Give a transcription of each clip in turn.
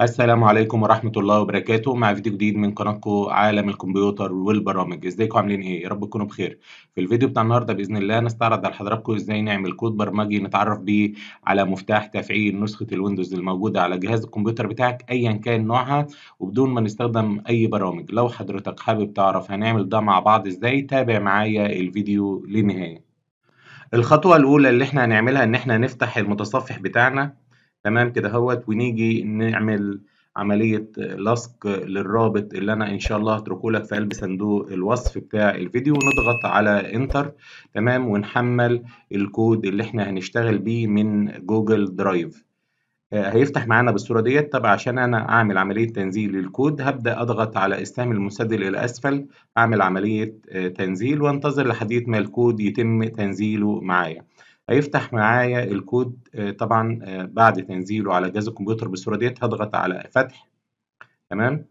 السلام عليكم ورحمة الله وبركاته مع فيديو جديد من قناتكم عالم الكمبيوتر والبرامج ازيكم عاملين ايه يا رب تكونوا بخير في الفيديو بتاع النهارده باذن الله نستعرض على حضراتكم ازاي نعمل كود برمجي نتعرف بيه على مفتاح تفعيل نسخة الويندوز الموجودة على جهاز الكمبيوتر بتاعك ايا كان نوعها وبدون ما نستخدم اي برامج لو حضرتك حابب تعرف هنعمل ده مع بعض ازاي تابع معايا الفيديو للنهاية الخطوة الاولى اللي احنا هنعملها ان احنا نفتح المتصفح بتاعنا تمام كده هوت ونيجي نعمل عملية لصق للرابط اللي أنا إن شاء الله هتركه لك في قلب صندوق الوصف بتاع الفيديو ونضغط على إنتر تمام ونحمل الكود اللي إحنا هنشتغل بيه من جوجل درايف آه، هيفتح معانا بالصورة ديت طب عشان أنا أعمل عملية تنزيل للكود هبدأ أضغط على استعمل المسدل إلى أسفل أعمل عملية آه، تنزيل وانتظر لحد ما الكود يتم تنزيله معايا هيفتح معايا الكود آه، طبعا آه، بعد تنزيله على جهاز الكمبيوتر بالصوره ديت هضغط على فتح تمام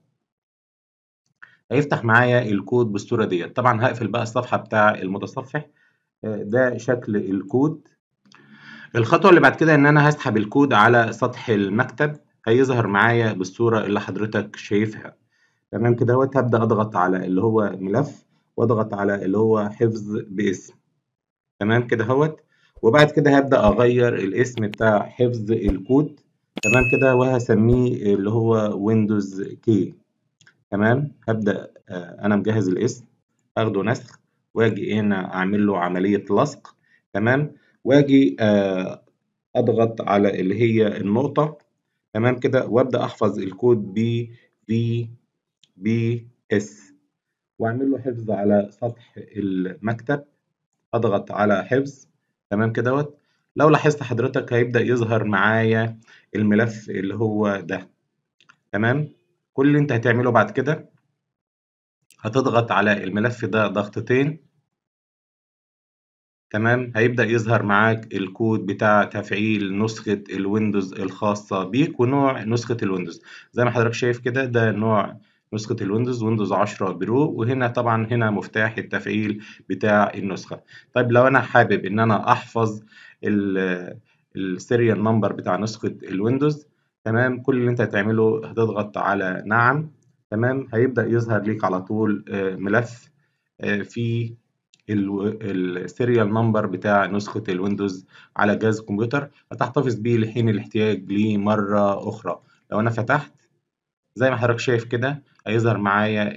هيفتح معايا الكود بالصوره ديت طبعا هقفل بقى الصفحه بتاع المتصفح آه، ده شكل الكود الخطوه اللي بعد كده ان انا هسحب الكود على سطح المكتب هيظهر معايا بالصوره اللي حضرتك شايفها تمام كده هبدا اضغط على اللي هو ملف واضغط على اللي هو حفظ باسم تمام كده اهوت وبعد كده هبدأ أغير الاسم بتاع حفظ الكود تمام كده وهسميه اللي هو ويندوز كي تمام هبدأ آه، أنا مجهز الاسم أخده نسخ وأجي هنا أعمل له عملية لصق تمام وأجي آه، أضغط على اللي هي النقطة تمام كده وأبدأ أحفظ الكود ب بي بي اس وأعمل له حفظ على سطح المكتب أضغط على حفظ تمام كدهوت لو لاحظت حضرتك هيبدأ يظهر معايا الملف اللي هو ده تمام كل اللي انت هتعمله بعد كده هتضغط على الملف ده ضغطتين تمام هيبدأ يظهر معاك الكود بتاع تفعيل نسخة الويندوز الخاصة بيك ونوع نسخة الويندوز زي ما حضرتك شايف كده ده نوع نسخة الويندوز ويندوز 10 برو وهنا طبعا هنا مفتاح التفعيل بتاع النسخة طيب لو أنا حابب إن أنا أحفظ السيريال نمبر بتاع نسخة الويندوز تمام كل اللي أنت هتعمله هتضغط على نعم تمام هيبدأ يظهر ليك على طول آه، ملف آه، في السيريال نمبر بتاع نسخة الويندوز على جهاز الكمبيوتر هتحتفظ بيه لحين الاحتياج ليه مرة أخرى لو أنا فتحت زي ما حضرتك شايف كده هيظهر معايا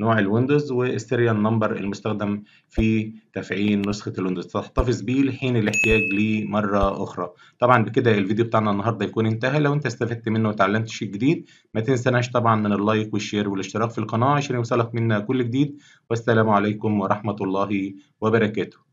نوع الويندوز والسيريال نمبر المستخدم في تفعيل نسخة الويندوز تحتفظ بيه لحين الاحتياج ليه مرة أخرى طبعا بكده الفيديو بتاعنا النهاردة يكون انتهى لو انت استفدت منه وتعلمت شيء جديد ما تنسناش طبعا من اللايك والشير والاشتراك في القناة عشان يوصلك منا كل جديد والسلام عليكم ورحمة الله وبركاته